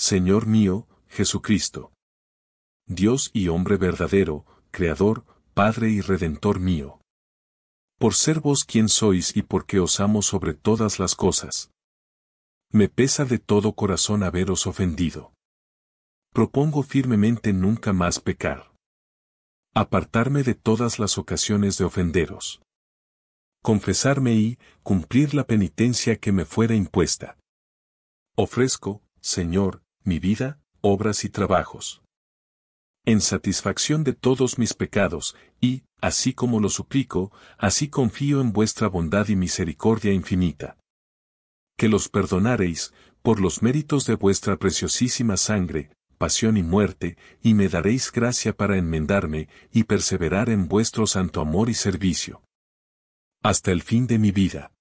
Señor mío, Jesucristo. Dios y hombre verdadero, Creador, Padre y Redentor mío. Por ser vos quien sois y porque os amo sobre todas las cosas. Me pesa de todo corazón haberos ofendido. Propongo firmemente nunca más pecar. Apartarme de todas las ocasiones de ofenderos. Confesarme y cumplir la penitencia que me fuera impuesta. Ofrezco, Señor, mi vida, obras y trabajos. En satisfacción de todos mis pecados, y, así como lo suplico, así confío en vuestra bondad y misericordia infinita. Que los perdonaréis, por los méritos de vuestra preciosísima sangre, pasión y muerte, y me daréis gracia para enmendarme y perseverar en vuestro santo amor y servicio. Hasta el fin de mi vida.